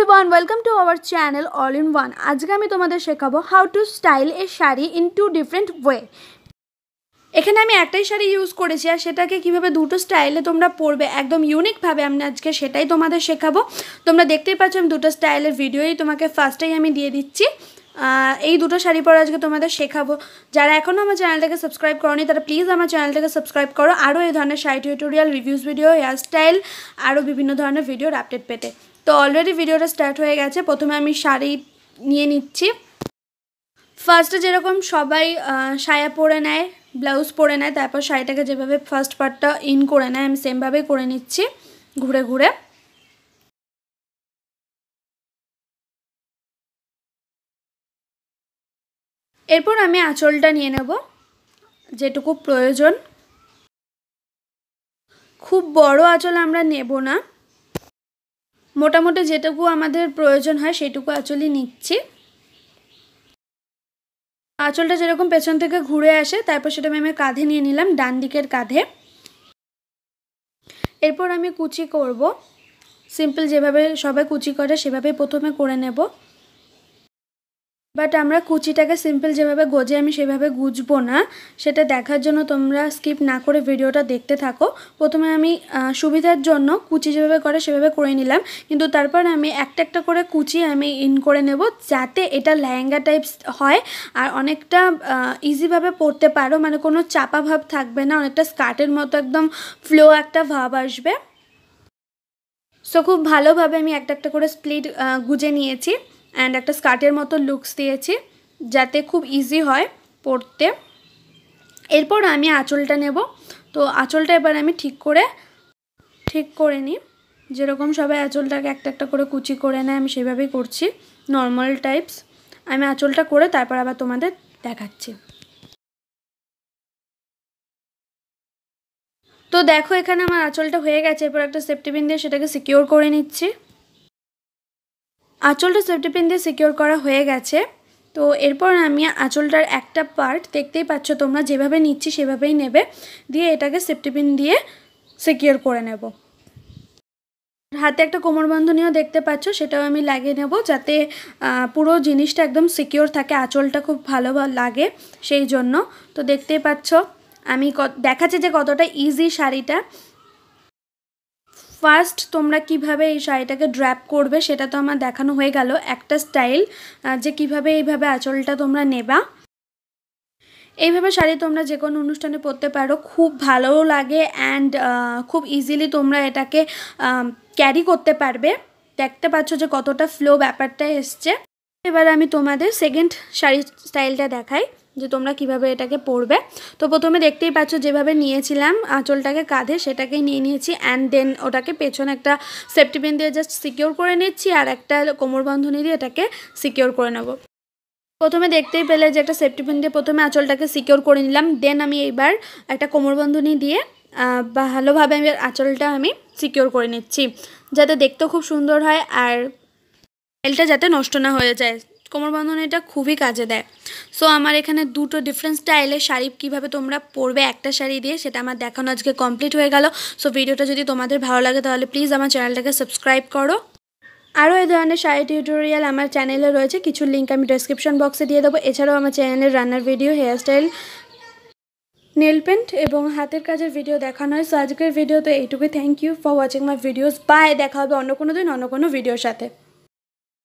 everyone welcome to our channel all in one আজকে আমি তোমাদের শেখাবো how to style a sari in two different way এখানে আমি একটাই শাড়ি ইউজ করেছি আর সেটাকে কীভাবে দুটো স্টাইলে তোমরা পরবে একদম ইউনিকভাবে আমি আজকে সেটাই তোমাদের শেখাবো তোমরা দেখতেই পাচ্ছ আমি দুটো স্টাইলের ভিডিওই তোমাকে ফার্স্টেই আমি দিয়ে দিচ্ছি এই দুটো শাড়ি পরে আজকে তোমাদের শেখাবো যারা এখনও আমার চ্যানেলটাকে সাবস্ক্রাইব করনি তারা প্লিজ আমার চ্যানেলটাকে সাবস্ক্রাইব করো আরও এই ধরনের sari tutorial reviews video hairstyle আরও বিভিন্ন ধরনের ভিডিওর আপডেট পেতে তো অলরেডি ভিডিওটা স্টার্ট হয়ে গেছে প্রথমে আমি শাড়ি নিয়ে নিচ্ছি ফার্স্টে যেরকম সবাই সায়া পরে নেয় ব্লাউজ পরে নেয় তারপর শাড়িটাকে যেভাবে ফার্স্ট পার্টটা ইন করে নেয় আমি সেমভাবেই করে নিচ্ছি ঘুরে ঘুরে এরপর আমি আঁচলটা নিয়ে নেব যেটুকু প্রয়োজন খুব বড় আঁচল আমরা নেব না মোটামুটি যেটুকু আমাদের প্রয়োজন হয় সেটুকু আঁচলই নিচ্ছি আঁচলটা যেরকম পেছন থেকে ঘুরে আসে তারপর সেটা আমি কাঁধে নিয়ে নিলাম ডান দিকের কাঁধে এরপর আমি কুচি করব সিম্পল যেভাবে সবাই কুচি করে সেভাবে প্রথমে করে নেব বাট আমরা কুচিটাকে সিম্পল যেভাবে গোজে আমি সেভাবে গুজবো না সেটা দেখার জন্য তোমরা স্কিপ না করে ভিডিওটা দেখতে থাকো প্রথমে আমি সুবিধার জন্য কুচি যেভাবে করে সেভাবে করে নিলাম কিন্তু তারপর আমি একটা একটা করে কুচি আমি ইন করে নেব যাতে এটা লেহেঙ্গা টাইপস হয় আর অনেকটা ইজিভাবে পরতে পারো মানে কোনো চাপা ভাব থাকবে না অনেকটা স্কার্টের মতো একদম ফ্লো একটা ভাব আসবে সো খুব ভালোভাবে আমি একটা একটা করে স্প্লিট গুজে নিয়েছি অ্যান্ড একটা স্কার্টের মতো লুকস দিয়েছি যাতে খুব ইজি হয় পরতে এরপর আমি আঁচলটা নেব তো আঁচলটা এবার আমি ঠিক করে ঠিক করে নিই যেরকম সবাই আঁচলটাকে একটা একটা করে কুচি করে নেয় আমি সেভাবেই করছি নর্মাল টাইপস আমি আঁচলটা করে তারপর আবার তোমাদের দেখাচ্ছি তো দেখো এখানে আমার আঁচলটা হয়ে গেছে এরপর একটা সেফটিপিন দিয়ে সেটাকে সিকিওর করে নিচ্ছি আঁচলটা সেফটি পিন দিয়ে সিকিওর করা হয়ে গেছে তো এরপর আমি আঁচলটার একটা পার্ট দেখতেই পাচ্ছ তোমরা যেভাবে নিচ্ছি সেভাবেই নেবে দিয়ে এটাকে সেফটি পিন দিয়ে সিকিওর করে নেব হাতে একটা কোমরবন্ধনীয় দেখতে পাচ্ছ সেটাও আমি লাগিয়ে নেব যাতে পুরো জিনিসটা একদম সিকিওর থাকে আঁচলটা খুব ভালো লাগে সেই জন্য তো দেখতেই পাচ্ছ আমি দেখাচ্ছে যে কতটা ইজি শাড়িটা ফার্স্ট তোমরা কিভাবে এই শাড়িটাকে ড্র্যাপ করবে সেটা তো আমার দেখানো হয়ে গেল একটা স্টাইল যে কিভাবে এইভাবে আঁচলটা তোমরা নেবা এইভাবে শাড়ি তোমরা যে কোনো অনুষ্ঠানে পরতে পারো খুব ভালোও লাগে অ্যান্ড খুব ইজিলি তোমরা এটাকে ক্যারি করতে পারবে দেখতে পাচ্ছ যে কতটা ফ্লো ব্যাপারটা এসছে এবার আমি তোমাদের সেকেন্ড শাড়ি স্টাইলটা দেখাই যে তোমরা কিভাবে এটাকে পড়বে তো প্রথমে দেখতেই পাচ্ছ যেভাবে নিয়েছিলাম আঁচলটাকে কাঁধে সেটাকেই নিয়ে নিয়েছি অ্যান্ড দেন ওটাকে পেছনে একটা সেফটি পিন দিয়ে জাস্ট সিকিওর করে নিচ্ছি আর একটা কোমর বন্ধনী দিয়ে এটাকে সিকিওর করে নেব প্রথমে দেখতেই পেলে যে একটা সেফটি পিন দিয়ে প্রথমে আঁচলটাকে সিকিওর করে নিলাম দেন আমি এইবার একটা কোমর বন্ধনী দিয়ে ভালোভাবে আমি আঁচলটা আমি সিকিওর করে নিচ্ছি যাতে দেখতেও খুব সুন্দর হয় আর এলটা যাতে নষ্ট না হয়ে যায় কোমর বন্ধন এটা খুবই কাজে দেয় সো আমার এখানে দুটো ডিফারেন্ট স্টাইলে শাড়ি কীভাবে তোমরা পরবে একটা শাড়ি দিয়ে সেটা আমার দেখানো আজকে কমপ্লিট হয়ে গেল সো ভিডিওটা যদি তোমাদের ভালো লাগে তাহলে প্লিজ আমার চ্যানেলটাকে সাবস্ক্রাইব করো আরও এই ধরনের শাড়ি টিউটোরিয়াল আমার চ্যানেলে রয়েছে কিছু লিঙ্ক আমি ডেসক্রিপশন বক্সে দিয়ে দেবো এছাড়াও আমার চ্যানেলের রান্নার ভিডিও হেয়ারস্টাইল নেল পেন্ট এবং হাতের কাজের ভিডিও দেখানো হয় সো আজকের ভিডিও তো এইটুকুই thank you for watching my videos bye দেখা হবে অন্য কোনো দিন অন্য কোনো ভিডিওর সাথে